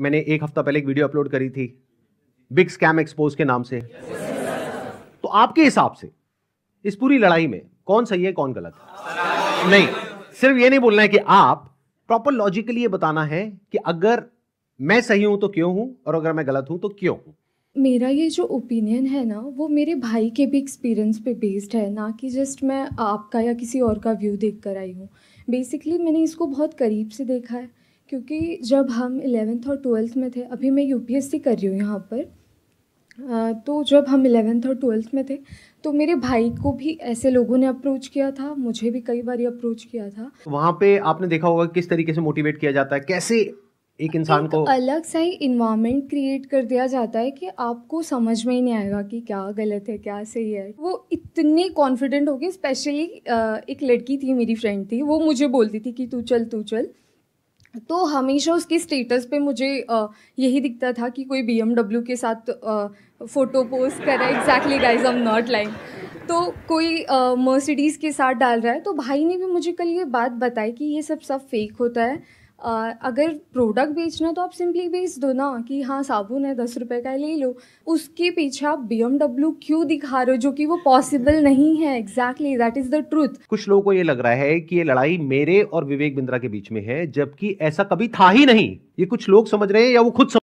मैंने एक हफ्ता पहले एक वीडियो अपलोड करी थी बिग स्कैम एक्सपोज के नाम से तो आपके हिसाब से इस पूरी लड़ाई में कौन सही है कौन गलत है नहीं सिर्फ ये नहीं बोलना है कि आप प्रॉपर लॉजिकली ये बताना है कि अगर मैं सही हूं तो क्यों हूं और अगर मैं गलत हूं तो क्यों हूं मेरा ये जो ओपिनियन है ना वो मेरे भाई के भी एक्सपीरियंस पे बेस्ड है ना कि जस्ट मैं आपका या किसी और का व्यू देख कर आई हूँ बेसिकली मैंने इसको बहुत करीब से देखा है क्योंकि जब हम इलेवेंथ और ट्वेल्थ में थे अभी मैं यूपीएससी कर रही हूँ यहाँ पर तो जब हम इलेवेंथ और ट्वेल्थ में थे तो मेरे भाई को भी ऐसे लोगों ने अप्रोच किया था मुझे भी कई बार अप्रोच किया था तो वहाँ पे आपने देखा होगा किस तरीके से मोटिवेट किया जाता है कैसे एक इंसान को अलग सा ही इन्वायरमेंट क्रिएट कर दिया जाता है कि आपको समझ में ही नहीं आएगा कि क्या गलत है क्या सही है वो इतने कॉन्फिडेंट हो गए स्पेशली एक लड़की थी मेरी फ्रेंड थी वो मुझे बोलती थी कि तू चल तू चल तो हमेशा उसके स्टेटस पे मुझे यही दिखता था कि कोई बी के साथ फ़ोटो पोस्ट कर रहा है exactly guys am not like तो कोई मर्सिडीज़ के साथ डाल रहा है तो भाई ने भी मुझे कल ये बात बताई कि ये सब सब फेक होता है अगर प्रोडक्ट बेचना तो आप सिंपली बेच दो ना कि हाँ साबुन है दस रुपए का ले लो उसके पीछे आप बी एमडब्ल्यू क्यों दिखा रहे हो जो कि वो पॉसिबल नहीं है exactly that is the truth कुछ लोगों को ये लग रहा है कि ये लड़ाई मेरे और विवेक बिंद्रा के बीच में है जबकि ऐसा कभी था ही नहीं ये कुछ लोग समझ रहे हैं या वो खुद समझ